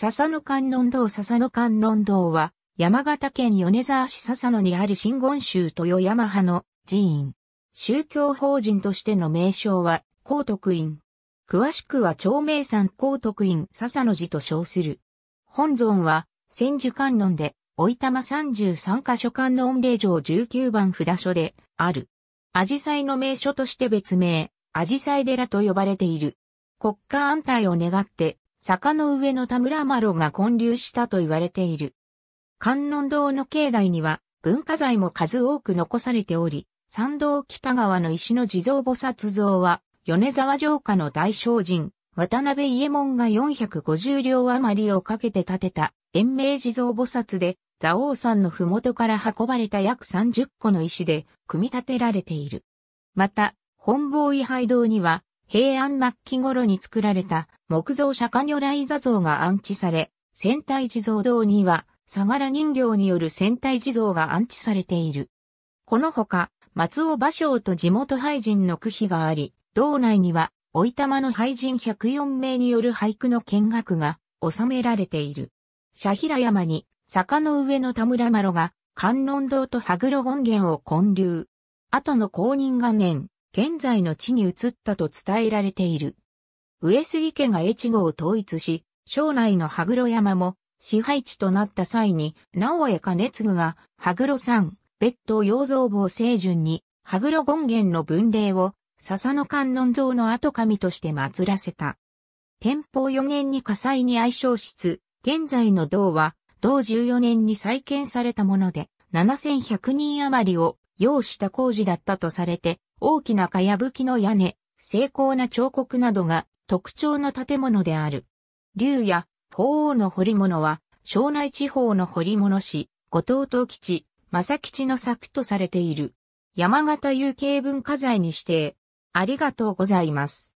笹野観音堂笹野観音堂は、山形県米沢市笹野にある新言宗豊山派の寺院。宗教法人としての名称は、高徳院。詳しくは長名山高徳院笹野寺と称する。本尊は、千住観音で、おいたま33箇所観音霊場19番札所で、ある。紫陽花の名所として別名、紫陽花寺と呼ばれている。国家安泰を願って、坂の上の田村麻呂が建立したと言われている。観音堂の境内には文化財も数多く残されており、参道北側の石の地蔵菩薩像は、米沢城下の大聖人、渡辺伊右衛門が450両余りをかけて建てた、延命地蔵菩薩で、蔵王山の麓から運ばれた約30個の石で、組み立てられている。また、本坊位牌堂には、平安末期頃に作られた木造釈迦如来座像が安置され、仙台地蔵堂には、相良人形による仙台地蔵が安置されている。このほか、松尾芭蕉と地元俳人の区碑があり、道内には、おいたまの俳人104名による俳句の見学が収められている。シャヒラ山に、坂の上の田村麻呂が、観音堂と羽黒権現を建立。後の公認元年、現在の地に移ったと伝えられている。上杉家が越後を統一し、将来の羽黒山も支配地となった際に、直江兼次が羽黒山、別当養蔵坊清順に、羽黒権現の分霊を、笹の観音堂の後神として祀らせた。天保4年に火災に愛称室、現在の銅は、同14年に再建されたもので、7100人余りを要した工事だったとされて、大きなかやぶきの屋根、精巧な彫刻などが特徴の建物である。竜や鳳凰の彫り物は、庄内地方の彫り物師、後藤東吉、正吉の作とされている。山形有形文化財に指定。ありがとうございます。